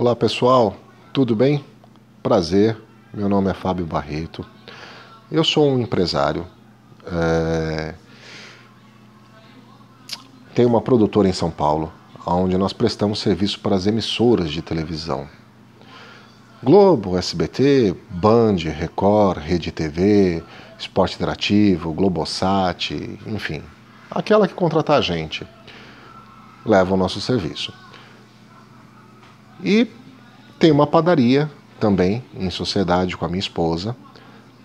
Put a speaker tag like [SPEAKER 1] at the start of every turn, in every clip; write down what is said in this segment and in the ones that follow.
[SPEAKER 1] Olá pessoal, tudo bem? Prazer, meu nome é Fábio Barreto, eu sou um empresário, é... tenho uma produtora em São Paulo, onde nós prestamos serviço para as emissoras de televisão. Globo, SBT, Band, Record, Rede TV, Esporte Interativo, Globosat, enfim, aquela que contratar a gente, leva o nosso serviço. E tem uma padaria também, em sociedade com a minha esposa,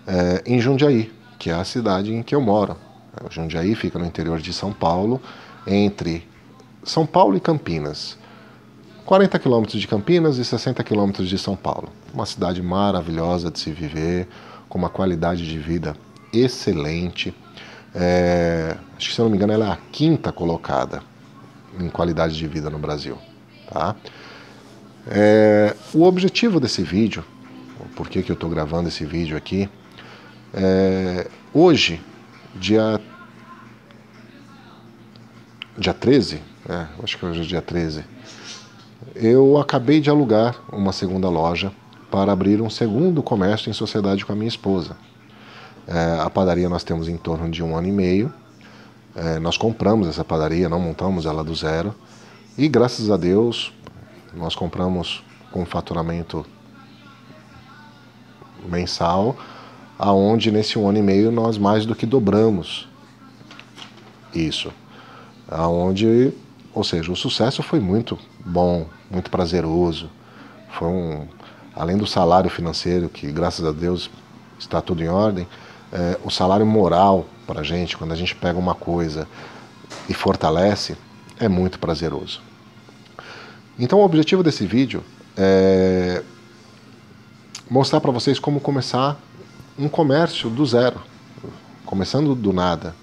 [SPEAKER 1] é, em Jundiaí, que é a cidade em que eu moro. O Jundiaí fica no interior de São Paulo, entre São Paulo e Campinas. 40 quilômetros de Campinas e 60 quilômetros de São Paulo. Uma cidade maravilhosa de se viver, com uma qualidade de vida excelente. É, acho que, se eu não me engano, ela é a quinta colocada em qualidade de vida no Brasil. Tá? É, o objetivo desse vídeo, por que, que eu estou gravando esse vídeo aqui, é, hoje, dia, dia 13, é, acho que hoje é dia 13, eu acabei de alugar uma segunda loja para abrir um segundo comércio em sociedade com a minha esposa. É, a padaria nós temos em torno de um ano e meio. É, nós compramos essa padaria, não montamos ela do zero. E graças a Deus, nós compramos com faturamento mensal, aonde nesse um ano e meio nós mais do que dobramos isso. Aonde, ou seja, o sucesso foi muito bom, muito prazeroso. Foi um, além do salário financeiro, que graças a Deus está tudo em ordem, é, o salário moral para a gente, quando a gente pega uma coisa e fortalece, é muito prazeroso. Então o objetivo desse vídeo é mostrar para vocês como começar um comércio do zero, começando do nada.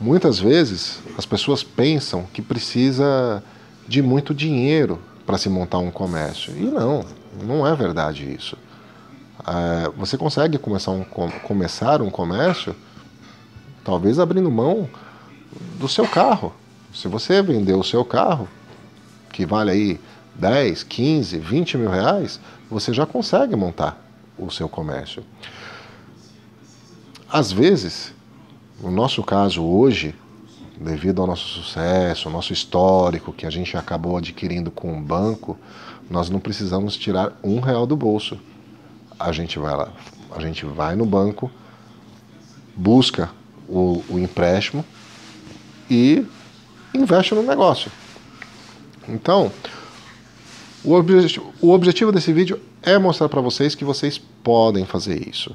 [SPEAKER 1] Muitas vezes as pessoas pensam que precisa de muito dinheiro para se montar um comércio. E não, não é verdade isso. É, você consegue começar um, começar um comércio talvez abrindo mão do seu carro. Se você vender o seu carro, que vale aí 10, 15, 20 mil reais, você já consegue montar o seu comércio. Às vezes, no nosso caso hoje, devido ao nosso sucesso, ao nosso histórico que a gente acabou adquirindo com o banco, nós não precisamos tirar um real do bolso. A gente vai lá, a gente vai no banco, busca o, o empréstimo e investe no negócio. Então, o, obje o objetivo desse vídeo é mostrar para vocês que vocês podem fazer isso.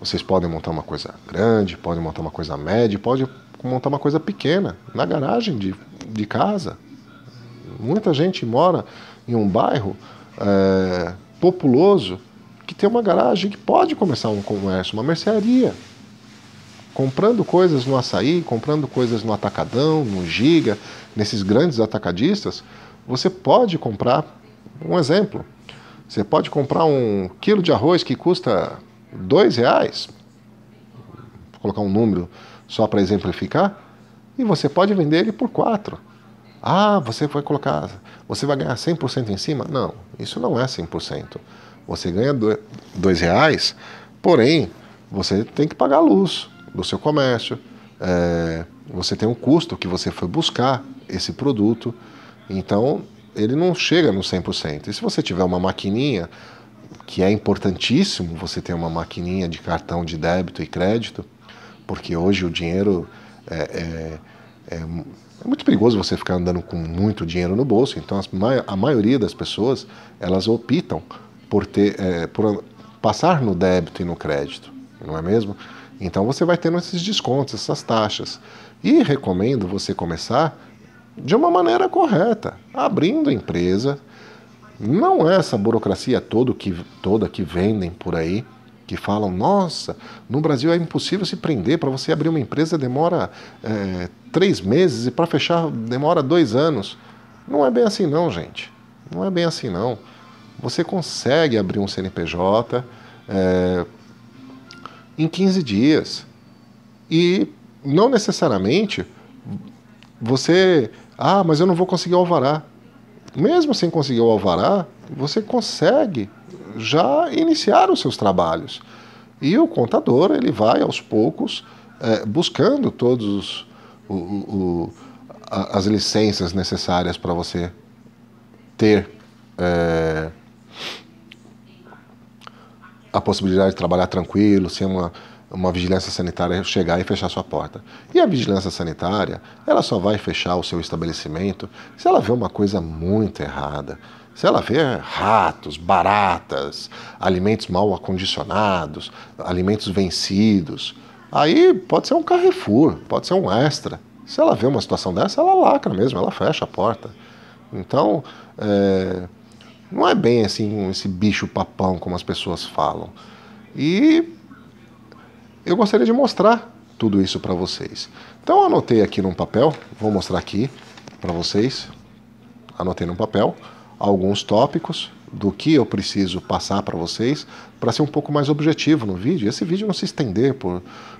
[SPEAKER 1] Vocês podem montar uma coisa grande, podem montar uma coisa média, podem montar uma coisa pequena, na garagem de, de casa. Muita gente mora em um bairro é, populoso que tem uma garagem que pode começar um comércio, uma mercearia comprando coisas no açaí, comprando coisas no atacadão, no giga, nesses grandes atacadistas, você pode comprar, um exemplo, você pode comprar um quilo de arroz que custa dois reais, vou colocar um número só para exemplificar, e você pode vender ele por quatro. Ah, você vai colocar, você vai ganhar 100% em cima? Não, isso não é 100%. Você ganha dois reais, porém, você tem que pagar a luz, do seu comércio, é, você tem um custo que você foi buscar esse produto, então ele não chega no 100%. E se você tiver uma maquininha, que é importantíssimo você ter uma maquininha de cartão de débito e crédito, porque hoje o dinheiro é, é, é, é, muito perigoso você ficar andando com muito dinheiro no bolso. Então as, a maioria das pessoas elas optam por ter, é, por passar no débito e no crédito, não é mesmo? Então você vai tendo esses descontos, essas taxas. E recomendo você começar de uma maneira correta, abrindo a empresa. Não é essa burocracia toda que, toda que vendem por aí, que falam, nossa, no Brasil é impossível se prender, para você abrir uma empresa demora é, três meses e para fechar demora dois anos. Não é bem assim não, gente. Não é bem assim não. Você consegue abrir um CNPJ, é, eh, em 15 dias. E não necessariamente você, ah, mas eu não vou conseguir alvará. Mesmo sem conseguir o alvará, você consegue já iniciar os seus trabalhos. E o contador ele vai aos poucos é, buscando todos as licenças necessárias para você ter é, a possibilidade de trabalhar tranquilo, sem uma, uma vigilância sanitária chegar e fechar sua porta. E a vigilância sanitária, ela só vai fechar o seu estabelecimento se ela vê uma coisa muito errada. Se ela vê ratos, baratas, alimentos mal acondicionados, alimentos vencidos, aí pode ser um Carrefour, pode ser um Extra. Se ela vê uma situação dessa, ela lacra mesmo, ela fecha a porta. Então, é, não é bem assim esse bicho papão como as pessoas falam. E eu gostaria de mostrar tudo isso para vocês. Então eu anotei aqui num papel, vou mostrar aqui para vocês. Anotei num papel alguns tópicos do que eu preciso passar para vocês para ser um pouco mais objetivo no vídeo. Esse vídeo não se estender por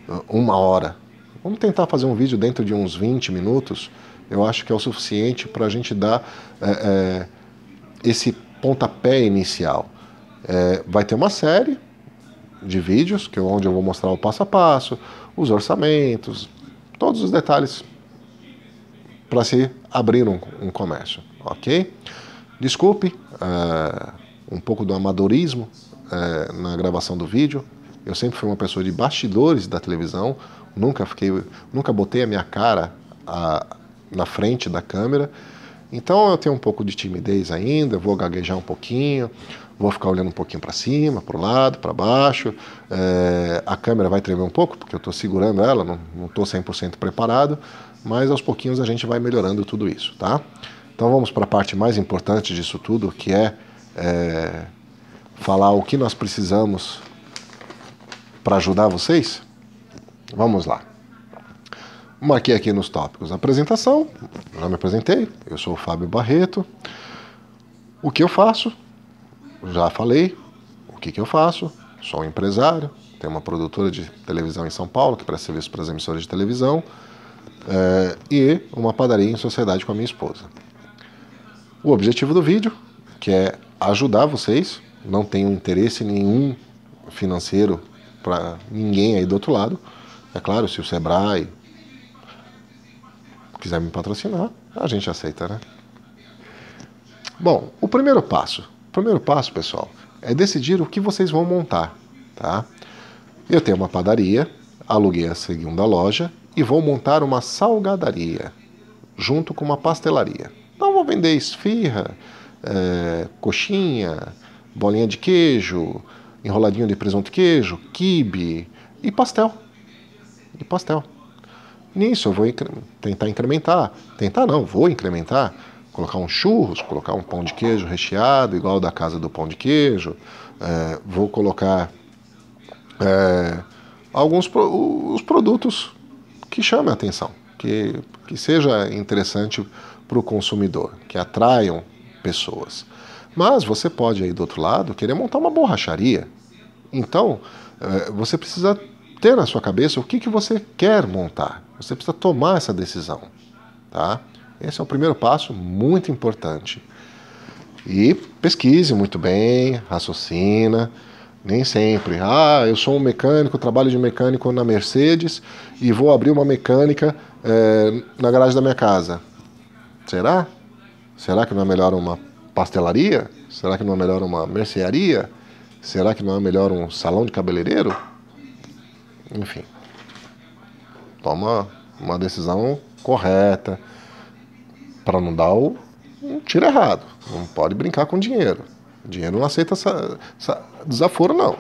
[SPEAKER 1] uh, uma hora. Vamos tentar fazer um vídeo dentro de uns 20 minutos. Eu acho que é o suficiente para a gente dar é, é, esse pontapé inicial. É, vai ter uma série de vídeos que é onde eu vou mostrar o passo a passo, os orçamentos, todos os detalhes para se abrir um, um, comércio, ok? Desculpe uh, um pouco do amadorismo uh, na gravação do vídeo. Eu sempre fui uma pessoa de bastidores da televisão, nunca fiquei, nunca botei a minha cara a, na frente da câmera. Então eu tenho um pouco de timidez ainda, vou gaguejar um pouquinho, vou ficar olhando um pouquinho para cima, para o lado, para baixo. É, a câmera vai tremer um pouco, porque eu estou segurando ela, não estou 100% preparado, mas aos pouquinhos a gente vai melhorando tudo isso, tá? Então vamos para a parte mais importante disso tudo, que é, é falar o que nós precisamos para ajudar vocês? Vamos lá. Marquei aqui nos tópicos apresentação, já me apresentei, eu sou o Fábio Barreto. O que eu faço? Já falei. O que, que eu faço? Sou um empresário, tenho uma produtora de televisão em São Paulo que presta serviço para as emissoras de televisão é, e uma padaria em sociedade com a minha esposa. O objetivo do vídeo, que é ajudar vocês, não tenho interesse nenhum financeiro para ninguém aí do outro lado. É claro, se o Sebrae quiser me patrocinar, a gente aceita, né? Bom, o primeiro passo, o primeiro passo, pessoal, é decidir o que vocês vão montar, tá? Eu tenho uma padaria, aluguei a segunda loja e vou montar uma salgadaria junto com uma pastelaria. Então vou vender esfirra, é, coxinha, bolinha de queijo, enroladinho de presunto queijo, quibe e pastel. E pastel. Nisso eu vou incre tentar incrementar. Tentar não, vou incrementar. Colocar um churros, colocar um pão de queijo recheado, igual da casa do pão de queijo. É, vou colocar é, alguns pro os produtos que chamem a atenção, que, que seja interessante para o consumidor, que atraiam pessoas. Mas você pode aí do outro lado querer montar uma borracharia. Então, é, você precisa ter na sua cabeça o que, que você quer montar. Você precisa tomar essa decisão, tá? Esse é o primeiro passo muito importante. E pesquise muito bem, raciocina, nem sempre. Ah, eu sou um mecânico, trabalho de mecânico na Mercedes e vou abrir uma mecânica é, na garagem da minha casa. Será? Será que não é melhor uma pastelaria? Será que não é melhor uma mercearia? Será que não é melhor um salão de cabeleireiro? Enfim toma uma decisão correta para não dar o um tiro errado. Não pode brincar com dinheiro. O dinheiro não aceita essa, essa desaforo, não.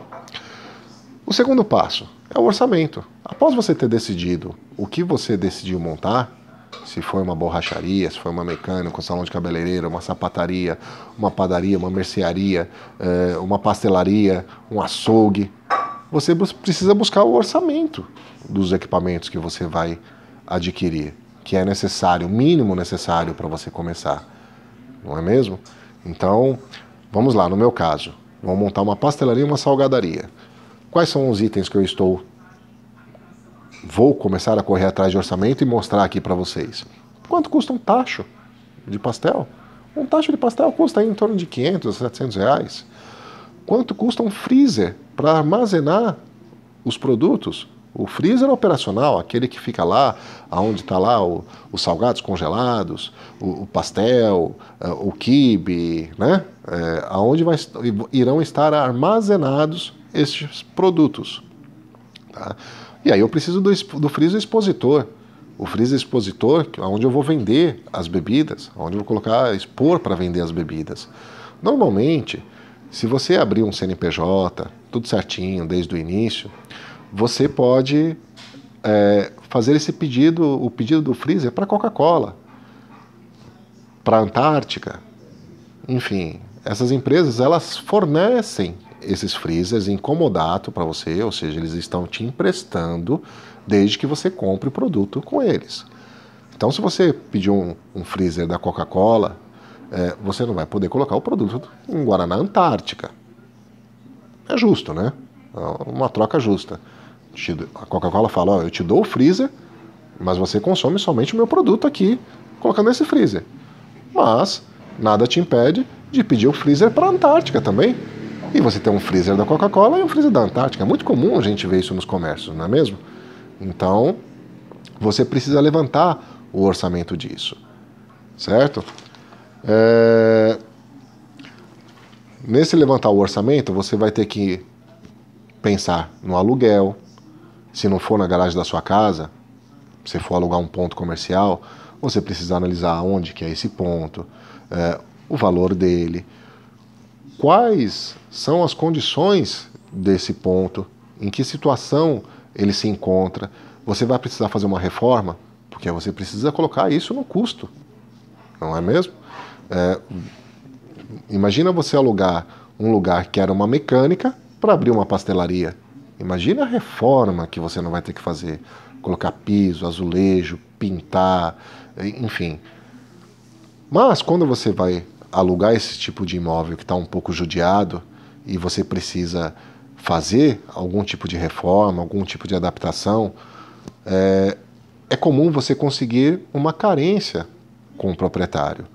[SPEAKER 1] O segundo passo é o orçamento. Após você ter decidido o que você decidiu montar, se foi uma borracharia, se foi uma mecânica, um salão de cabeleireiro, uma sapataria, uma padaria, uma mercearia, eh, uma pastelaria, um açougue, você precisa buscar o orçamento dos equipamentos que você vai adquirir, que é necessário, o mínimo necessário para você começar, não é mesmo? Então, vamos lá, no meu caso, vou montar uma pastelaria e uma salgadaria. Quais são os itens que eu estou vou começar a correr atrás de orçamento e mostrar aqui para vocês? Quanto custa um tacho de pastel? Um tacho de pastel custa em torno de 500 a 700 reais. Quanto custa um freezer para armazenar os produtos? O freezer operacional, aquele que fica lá, aonde está lá o, os salgados congelados, o, o pastel, eh, o quibe, né? É, aonde vai, irão estar armazenados esses produtos. Tá? E aí eu preciso do, do freezer expositor. O freezer expositor, é onde eu vou vender as bebidas, onde eu vou colocar, expor para vender as bebidas. Normalmente, se você abrir um CNPJ, tudo certinho desde o início, você pode é, fazer esse pedido, o pedido do freezer para Coca-Cola, para a Antártica, enfim, essas empresas elas fornecem esses freezers em comodato para você, ou seja, eles estão te emprestando desde que você compre o produto com eles. Então, se você pedir um, um freezer da Coca-Cola é, você não vai poder colocar o produto em Guaraná Antártica. É justo, né? É uma troca justa. A Coca-Cola fala: eu te dou o freezer, mas você consome somente o meu produto aqui, colocando esse freezer. Mas nada te impede de pedir o freezer para a Antártica também. E você tem um freezer da Coca-Cola e um freezer da Antártica. É muito comum a gente ver isso nos comércios, não é mesmo? Então, você precisa levantar o orçamento disso, certo? É... Nesse levantar o orçamento, você vai ter que pensar no aluguel. Se não for na garagem da sua casa, você for alugar um ponto comercial, você precisa analisar onde que é esse ponto, é, o valor dele, quais são as condições desse ponto, em que situação ele se encontra. Você vai precisar fazer uma reforma, porque você precisa colocar isso no custo, não é mesmo? É, imagina você alugar um lugar que era uma mecânica para abrir uma pastelaria. Imagina a reforma que você não vai ter que fazer. Colocar piso, azulejo, pintar, enfim. Mas quando você vai alugar esse tipo de imóvel que está um pouco judiado e você precisa fazer algum tipo de reforma, algum tipo de adaptação, é, é comum você conseguir uma carência com o proprietário.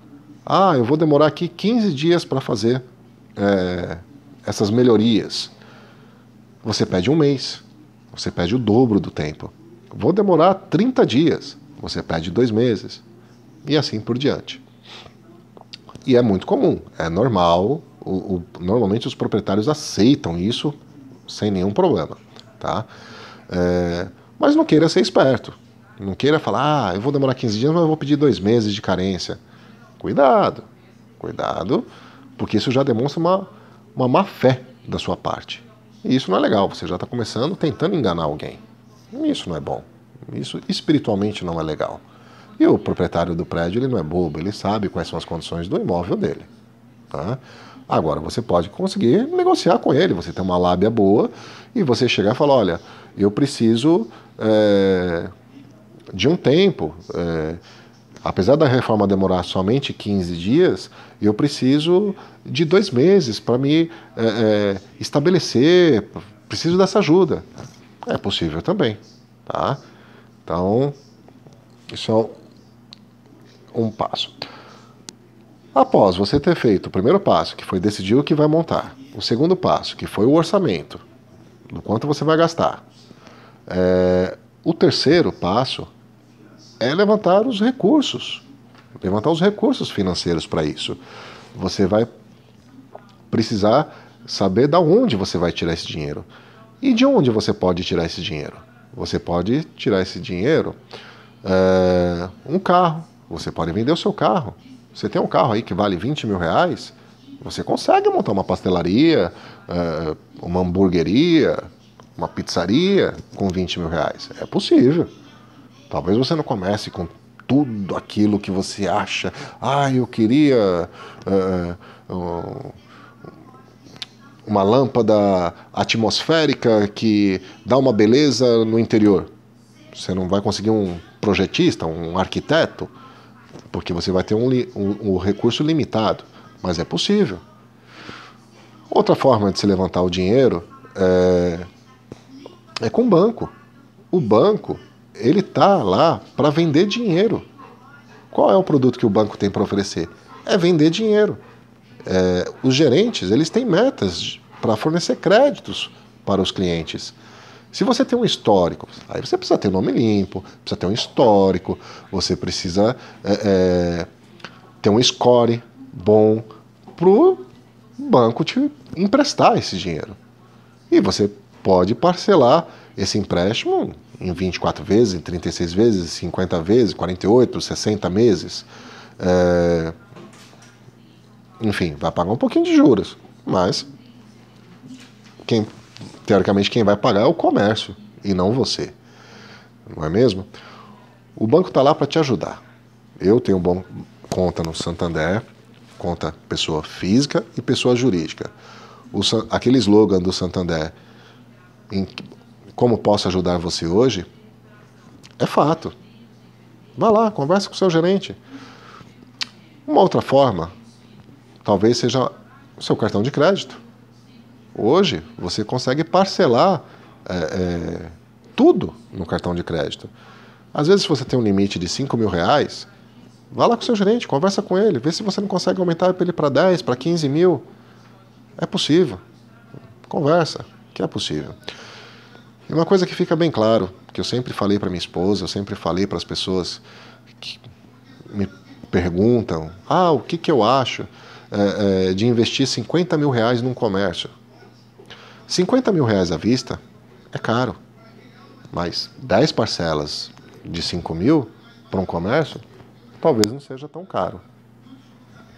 [SPEAKER 1] Ah, eu vou demorar aqui 15 dias para fazer é, essas melhorias. Você pede um mês, você pede o dobro do tempo. Vou demorar 30 dias, você pede dois meses, e assim por diante. E é muito comum, é normal. O, o, normalmente os proprietários aceitam isso sem nenhum problema, tá? É, mas não queira ser esperto. Não queira falar, ah, eu vou demorar 15 dias, mas eu vou pedir dois meses de carência. Cuidado, cuidado, porque isso já demonstra uma, uma má fé da sua parte. E isso não é legal, você já está começando tentando enganar alguém. Isso não é bom. Isso espiritualmente não é legal. E o proprietário do prédio ele não é bobo, ele sabe quais são as condições do imóvel dele. Tá? Agora, você pode conseguir negociar com ele, você tem uma lábia boa e você chegar e falar: olha, eu preciso é, de um tempo. É, Apesar da reforma demorar somente 15 dias, eu preciso de dois meses para me é, é, estabelecer, preciso dessa ajuda. É possível também, tá? Então, isso é um passo. Após você ter feito o primeiro passo, que foi decidir o que vai montar, o segundo passo, que foi o orçamento, do quanto você vai gastar, é, o terceiro passo é levantar os recursos, levantar os recursos financeiros para isso. Você vai precisar saber da onde você vai tirar esse dinheiro. E de onde você pode tirar esse dinheiro? Você pode tirar esse dinheiro é, um carro. Você pode vender o seu carro. Você tem um carro aí que vale 20 mil reais. Você consegue montar uma pastelaria, é, uma hamburgueria, uma pizzaria com 20 mil reais. É possível. Talvez você não comece com tudo aquilo que você acha. Ah, eu queria uh, uma lâmpada atmosférica que dá uma beleza no interior. Você não vai conseguir um projetista, um arquiteto, porque você vai ter um, um, um recurso limitado. Mas é possível. Outra forma de se levantar o dinheiro é, é com o banco. O banco ele tá lá para vender dinheiro. Qual é o produto que o banco tem para oferecer? É vender dinheiro. É, os gerentes eles têm metas para fornecer créditos para os clientes. Se você tem um histórico, aí você precisa ter um nome limpo, precisa ter um histórico, você precisa é, é, ter um score bom para o banco te emprestar esse dinheiro. E você pode parcelar esse empréstimo em 24 vezes, em 36 vezes, 50 vezes, 48, 60 meses. É... Enfim, vai pagar um pouquinho de juros, mas quem teoricamente quem vai pagar é o comércio e não você, não é mesmo? O banco está lá para te ajudar. Eu tenho bom, conta no Santander, conta pessoa física e pessoa jurídica. O, aquele slogan do Santander, em, como posso ajudar você hoje, é fato. Vá lá, converse com o seu gerente. Uma outra forma, talvez seja o seu cartão de crédito. Hoje você consegue parcelar é, é, tudo no cartão de crédito. Às vezes, se você tem um limite de 5 mil reais, vá lá com o seu gerente, conversa com ele, vê se você não consegue aumentar ele para 10, para 15 mil. É possível. Conversa, que é possível é uma coisa que fica bem claro, que eu sempre falei para minha esposa, eu sempre falei para as pessoas que me perguntam: ah, o que, que eu acho é, é, de investir 50 mil reais num comércio? 50 mil reais à vista é caro, mas 10 parcelas de 5 mil para um comércio talvez não seja tão caro.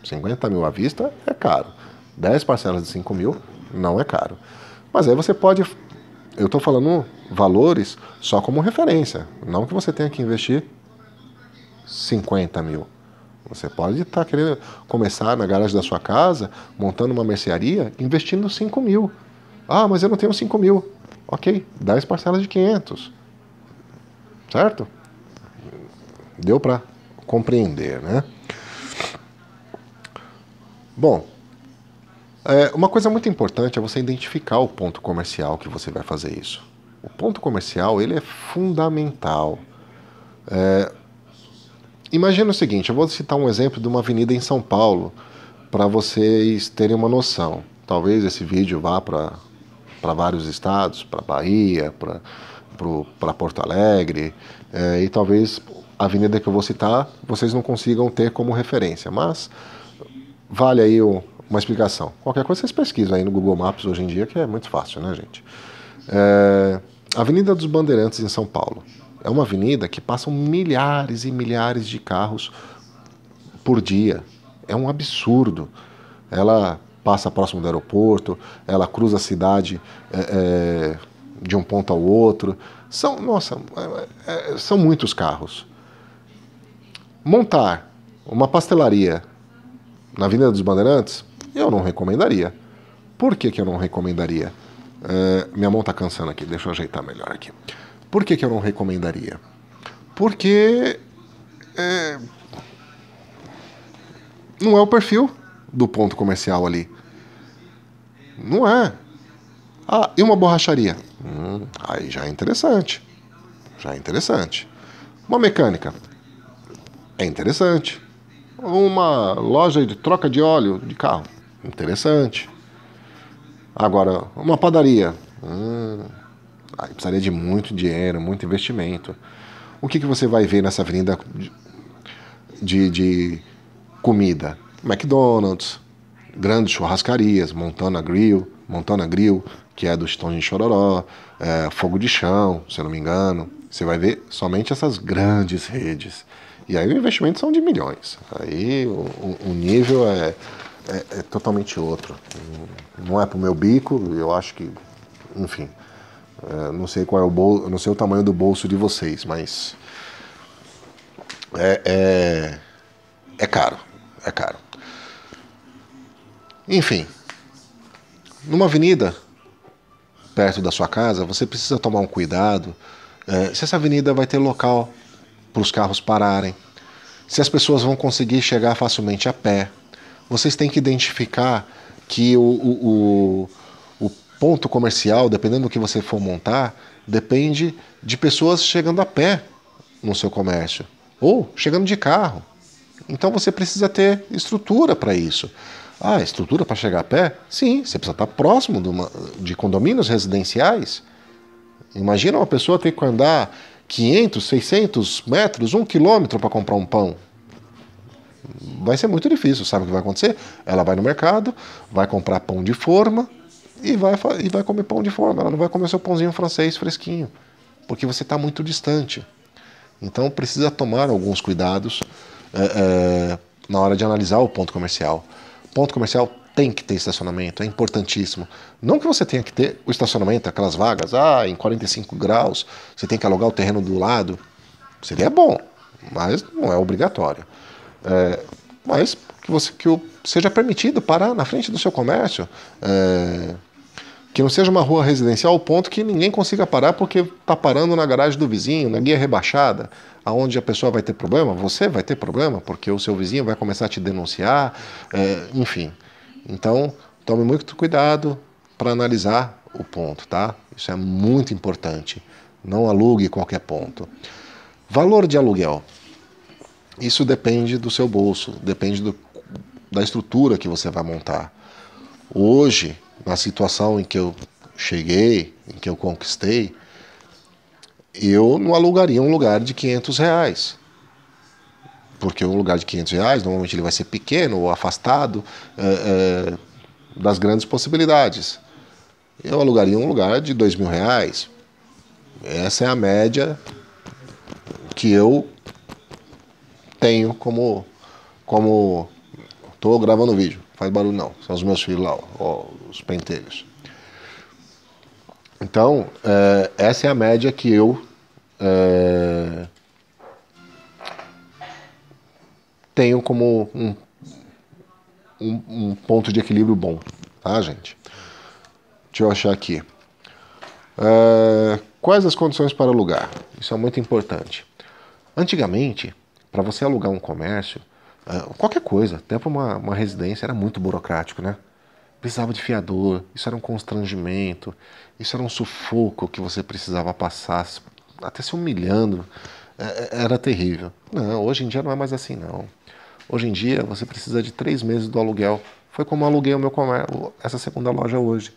[SPEAKER 1] 50 mil à vista é caro, 10 parcelas de 5 mil não é caro. Mas aí você pode eu estou falando valores só como referência. Não que você tenha que investir 50 mil. Você pode estar tá querendo começar na garagem da sua casa, montando uma mercearia, investindo 5 mil. Ah, mas eu não tenho 5 mil. Ok, 10 parcelas de 500. Certo? Deu para compreender, né? Bom, é, uma coisa muito importante é você identificar o ponto comercial que você vai fazer isso. O ponto comercial ele é fundamental. É, imagina o seguinte, eu vou citar um exemplo de uma avenida em São Paulo para vocês terem uma noção. Talvez esse vídeo vá para vários estados, para Bahia, para Porto Alegre, é, e talvez a avenida que eu vou citar vocês não consigam ter como referência, mas vale aí o, uma explicação. Qualquer coisa vocês pesquisam aí no Google Maps hoje em dia, que é muito fácil, né, gente? É, avenida dos Bandeirantes em São Paulo. É uma avenida que passam milhares e milhares de carros por dia. É um absurdo. Ela passa próximo do aeroporto, ela cruza a cidade é, é, de um ponto ao outro. São, nossa, é, é, são muitos carros. Montar uma pastelaria na Avenida dos Bandeirantes eu não recomendaria. Por que, que eu não recomendaria? Uh, minha mão está cansando aqui, deixa eu ajeitar melhor aqui. Por que, que eu não recomendaria? Porque é, não é o perfil do ponto comercial ali. Não é. Ah, e uma borracharia? Hum, aí já é interessante. Já é interessante. Uma mecânica? É interessante. Uma loja de troca de óleo de carro? Interessante. Agora, uma padaria. Hum, aí precisaria de muito dinheiro, muito investimento. O que, que você vai ver nessa avenida de, de comida? McDonald's, grandes churrascarias, Montana Grill, Montana Grill, que é do Stone de Chororó, é, Fogo de Chão, se eu não me engano. Você vai ver somente essas grandes redes. E aí o investimento são de milhões. Aí o, o nível é é, é totalmente outro. Não é pro meu bico, eu acho que, enfim, é, não sei qual é o bolso, não sei o tamanho do bolso de vocês, mas é, é, é caro, é caro. Enfim, numa avenida perto da sua casa, você precisa tomar um cuidado é, se essa avenida vai ter local para os carros pararem, se as pessoas vão conseguir chegar facilmente a pé, vocês têm que identificar que o, o, o, o ponto comercial, dependendo do que você for montar, depende de pessoas chegando a pé no seu comércio ou chegando de carro. Então você precisa ter estrutura para isso. Ah, estrutura para chegar a pé? Sim, você precisa estar tá próximo de, uma, de, condomínios residenciais. Imagina uma pessoa ter que andar 500, 600 metros, um quilômetro para comprar um pão vai ser muito difícil. Sabe o que vai acontecer? Ela vai no mercado, vai comprar pão de forma e vai, e vai comer pão de forma. Ela não vai comer seu pãozinho francês fresquinho, porque você está muito distante. Então precisa tomar alguns cuidados é, é, na hora de analisar o ponto comercial. Ponto comercial tem que ter estacionamento, é importantíssimo. Não que você tenha que ter o estacionamento, aquelas vagas, ah, em 45 graus, você tem que alugar o terreno do lado. Seria bom, mas não é obrigatório. É, mas que você que seja permitido parar na frente do seu comércio. É, que não seja uma rua residencial ao ponto que ninguém consiga parar porque está parando na garagem do vizinho, na guia rebaixada, aonde a pessoa vai ter problema, você vai ter problema, porque o seu vizinho vai começar a te denunciar, é, enfim. Então, tome muito cuidado para analisar o ponto, tá? Isso é muito importante. Não alugue qualquer ponto. Valor de aluguel. Isso depende do seu bolso, depende do, da estrutura que você vai montar. Hoje, na situação em que eu cheguei, em que eu conquistei, eu não alugaria um lugar de 500 reais. Porque um lugar de 500 reais, normalmente ele vai ser pequeno ou afastado é, é, das grandes possibilidades. Eu alugaria um lugar de 2 mil reais. Essa é a média que eu tenho como. como estou gravando o vídeo, faz barulho não. São os meus filhos lá, ó, os pentelhos. Então, é, essa é a média que eu. É, tenho como um, um, um, ponto de equilíbrio bom, tá, gente? Deixa eu achar aqui. É, quais as condições para alugar? Isso é muito importante. Antigamente, para você alugar um comércio, ah, qualquer coisa, até para uma, uma residência, era muito burocrático, né? Precisava de fiador, isso era um constrangimento, isso era um sufoco que você precisava passar, até se humilhando, é, é, era terrível. Não, hoje em dia não é mais assim, não. Hoje em dia você precisa de três meses do aluguel. Foi como aluguei o meu comércio, essa segunda loja hoje.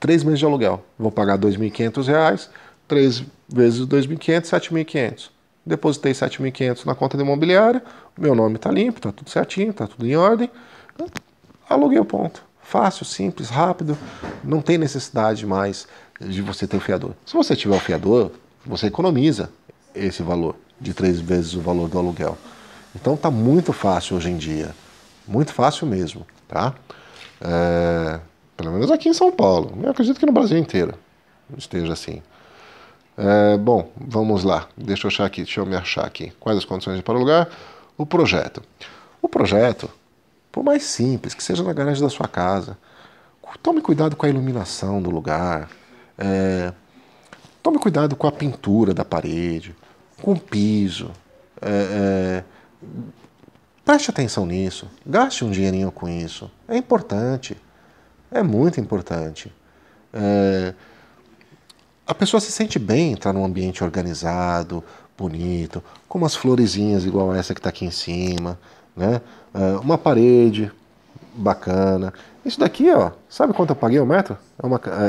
[SPEAKER 1] Três meses de aluguel. Vou pagar R$ 2.500, três vezes R$ 2.500, R$ 7.500 depositei 7.500 na conta da imobiliária, meu nome está limpo, está tudo certinho, está tudo em ordem, aluguei o ponto. Fácil, simples, rápido, não tem necessidade mais de você ter o fiador. Se você tiver o fiador, você economiza esse valor de três vezes o valor do aluguel. Então está muito fácil hoje em dia, muito fácil mesmo, tá? É, pelo menos aqui em São Paulo, eu acredito que no Brasil inteiro esteja assim. É, bom, vamos lá. Deixa eu achar aqui, deixa eu me achar aqui. Quais as condições para o lugar? O projeto. O projeto, por mais simples que seja na garagem da sua casa, tome cuidado com a iluminação do lugar. É, tome cuidado com a pintura da parede, com o piso. É, é preste atenção nisso. Gaste um dinheirinho com isso. É importante. É muito importante. É, a pessoa se sente bem entrar num ambiente organizado, bonito, com umas florezinhas igual essa que está aqui em cima, né? Ah, uma parede bacana. Isso daqui, ó, sabe quanto eu paguei o metro? É uma, é,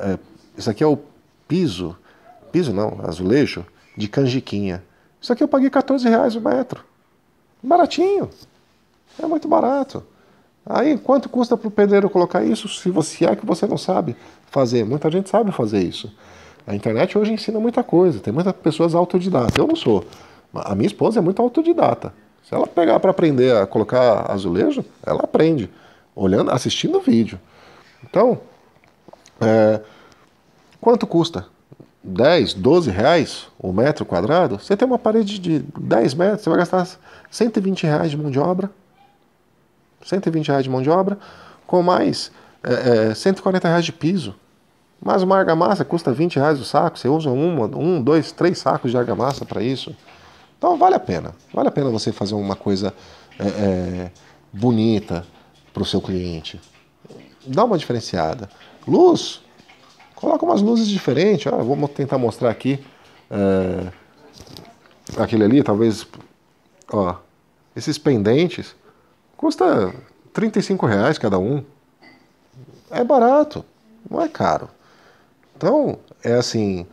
[SPEAKER 1] é, é, isso aqui é o piso, piso não, azulejo, de canjiquinha. Isso aqui eu paguei 14 reais o metro. Baratinho. É muito barato. Aí, quanto custa para o pedreiro colocar isso, se você é que você não sabe fazer? Muita gente sabe fazer isso. A internet hoje ensina muita coisa, tem muitas pessoas autodidatas. Eu não sou. A minha esposa é muito autodidata. Se ela pegar para aprender a colocar azulejo, ela aprende, olhando, assistindo o vídeo. Então, é, quanto custa? 10, 12 reais o um metro quadrado? Você tem uma parede de 10 metros, você vai gastar 120 reais de mão de obra 120 reais de mão de obra, com mais é, é, 140 reais de piso. Mas uma argamassa custa 20 reais o saco, você usa um, um dois, três sacos de argamassa para isso. Então vale a pena. Vale a pena você fazer uma coisa é, é bonita para o seu cliente. Dá uma diferenciada. Luz, coloca umas luzes diferentes. Ah, vou tentar mostrar aqui. É, aquele ali, talvez. Ó, esses pendentes Custa 35 reais cada um. É barato, não é caro. Então, é assim,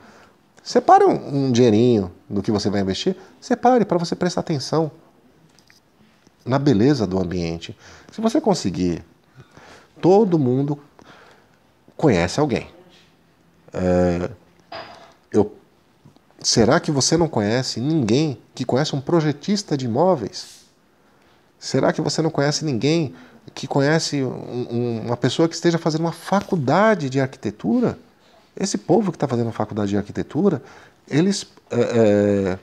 [SPEAKER 1] separe um, um dinheirinho do que você vai investir, separe para você prestar atenção na beleza do ambiente. Se você conseguir, todo mundo conhece alguém. É, eu, será que você não conhece ninguém que conhece um projetista de imóveis? Será que você não conhece ninguém que conhece um, um, uma pessoa que esteja fazendo uma faculdade de arquitetura? Esse povo que está fazendo uma faculdade de arquitetura, eles. É, é,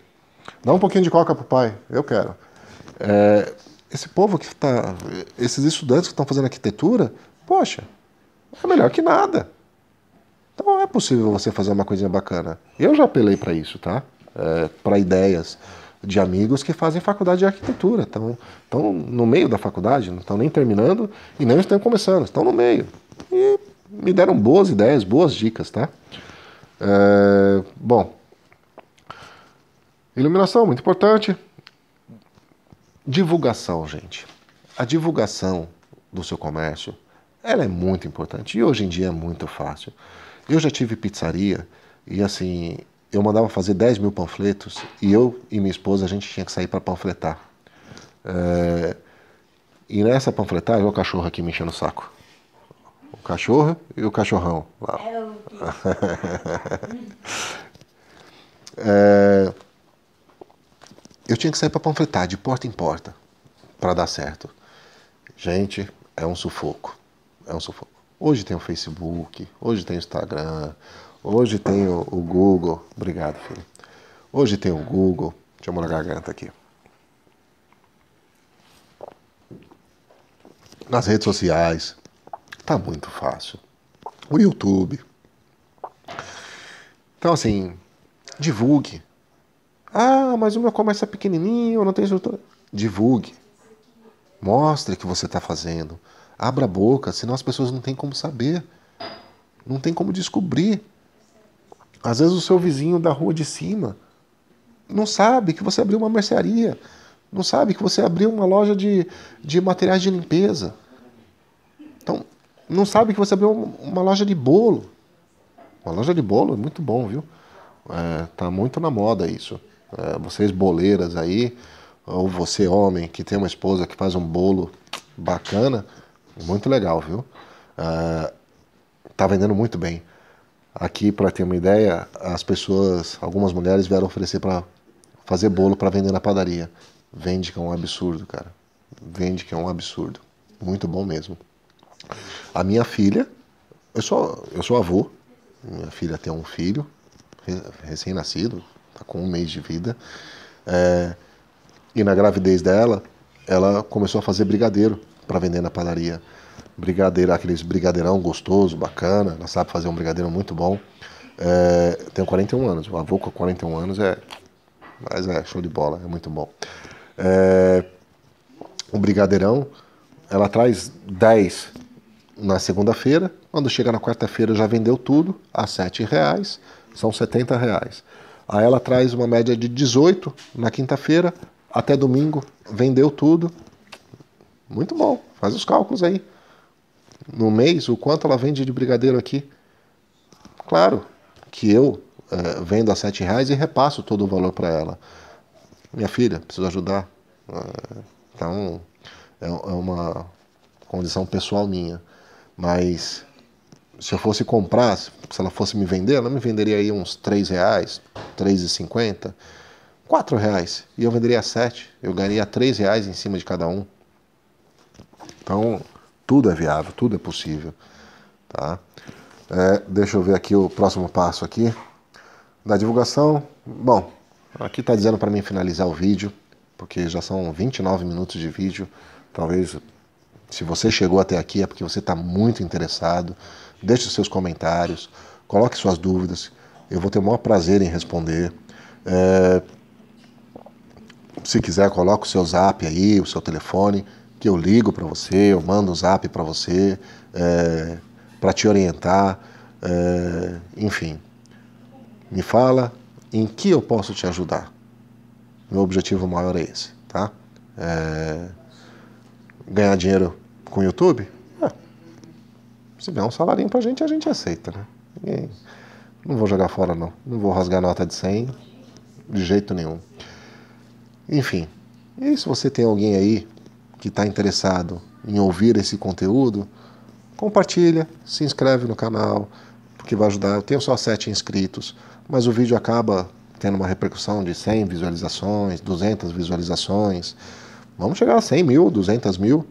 [SPEAKER 1] dá um pouquinho de coca pro pai, eu quero. É, esse povo que está. Esses estudantes que estão fazendo arquitetura, poxa, é melhor que nada. Então é possível você fazer uma coisinha bacana. Eu já apelei para isso, tá? É, para ideias de amigos que fazem faculdade de arquitetura, estão, estão no meio da faculdade, não estão nem terminando e nem estão começando, estão no meio. E me deram boas ideias, boas dicas, tá? É, bom, iluminação, muito importante. Divulgação, gente. A divulgação do seu comércio, ela é muito importante e hoje em dia é muito fácil. Eu já tive pizzaria e assim, eu mandava fazer 10 mil panfletos e eu e minha esposa a gente tinha que sair para panfletar. É, e nessa panfletagem, o cachorro aqui me enchendo o saco. O cachorro e o cachorrão lá. é, é eu tinha que sair para panfletar de porta em porta para dar certo. Gente, é um sufoco. É um sufoco. Hoje tem o Facebook, hoje tem o Instagram, Hoje tem o, o Google. Obrigado, filho. Hoje tem o Google. Deixa eu molhar a garganta aqui. Nas redes sociais. Tá muito fácil. O YouTube. Então, assim, divulgue. Ah, mas o meu comércio é pequenininho, eu não tenho estrutura. Divulgue. Mostre o que você está fazendo. Abra a boca, senão as pessoas não têm como saber. Não tem como descobrir. Às vezes o seu vizinho da rua de cima não sabe que você abriu uma mercearia, não sabe que você abriu uma loja de, de materiais de limpeza. Então, não sabe que você abriu uma loja de bolo. Uma loja de bolo é muito bom, viu? É, tá muito na moda isso. É, vocês boleiras aí, ou você homem que tem uma esposa que faz um bolo bacana, muito legal, viu? É, tá vendendo muito bem. Aqui, para ter uma ideia, as pessoas, algumas mulheres vieram oferecer para fazer bolo para vender na padaria. Vende que é um absurdo, cara. Vende que é um absurdo. Muito bom mesmo. A minha filha, eu sou, eu sou avô. Minha filha tem um filho, recém-nascido, tá com um mês de vida. É, e na gravidez dela, ela começou a fazer brigadeiro para vender na padaria brigadeiro, aqueles brigadeirão gostoso, bacana. Ela sabe fazer um brigadeiro muito bom. É, tenho 41 anos, o avô com 41 anos é. Mas é, show de bola, é muito bom. É, o brigadeirão, ela traz 10 na segunda-feira. Quando chega na quarta-feira já vendeu tudo a 7 reais, são 70 reais. Aí ela traz uma média de 18 na quinta-feira, até domingo vendeu tudo. Muito bom, faz os cálculos aí no mês o quanto ela vende de brigadeiro aqui. Claro que eu é, vendo a sete reais e repasso todo o valor para ela. Minha filha, preciso ajudar. Eh, então é, é uma condição pessoal minha. Mas se eu fosse comprar, se ela fosse me vender, ela me venderia aí uns três reais, três e cinquenta, quatro reais. E eu venderia sete. Eu ganharia três reais em cima de cada um. Então, tudo é viável, tudo é possível. Tá? É, deixa eu ver aqui o próximo passo aqui da divulgação. Bom, aqui está dizendo para mim finalizar o vídeo, porque já são 29 minutos de vídeo. Talvez, se você chegou até aqui, é porque você está muito interessado. Deixe seus comentários, coloque suas dúvidas. Eu vou ter o maior prazer em responder. É, se quiser, coloque o seu zap aí, o seu telefone que eu ligo para você, eu mando um zap para você, é, para te orientar, é, enfim. Me fala em que eu posso te ajudar. Meu objetivo maior é esse, tá? É, ganhar dinheiro com o YouTube? É. se der um salarinho pra gente, a gente aceita, né? Ninguém... Não vou jogar fora, não. Não vou rasgar nota de 100 de jeito nenhum. Enfim, e se você tem alguém aí que está interessado em ouvir esse conteúdo, compartilha, se inscreve no canal, porque vai ajudar. Eu tenho só sete inscritos, mas o vídeo acaba tendo uma repercussão de 100 visualizações, 200 visualizações. Vamos chegar a 100 mil, 200 mil.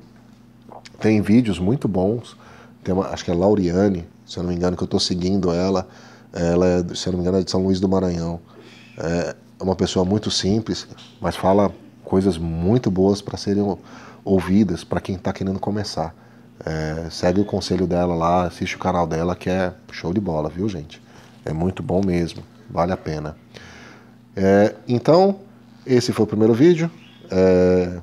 [SPEAKER 1] Tem vídeos muito bons. Tem uma, acho que é Lauriane, se eu não me engano, que eu estou seguindo ela. Ela, é, se eu não me engano, é de São Luís do Maranhão. É uma pessoa muito simples, mas fala coisas muito boas para serem ouvidas para quem está querendo começar. É, segue o conselho dela lá, assiste o canal dela que é show de bola, viu gente? É muito bom mesmo, vale a pena. É, então, esse foi o primeiro vídeo. É,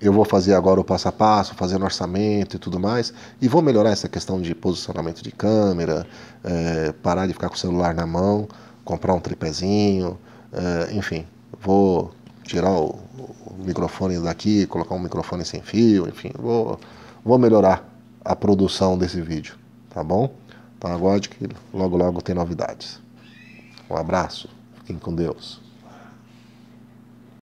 [SPEAKER 1] eu vou fazer agora o passo a passo, fazendo orçamento e tudo mais, e vou melhorar essa questão de posicionamento de câmera, é, parar de ficar com o celular na mão, comprar um tripézinho, é, enfim, vou tirar o, microfone daqui, colocar um microfone sem fio, enfim, vou, vou melhorar a produção desse vídeo, tá bom? Então aguarde que logo logo tem novidades. Um abraço, fiquem com Deus.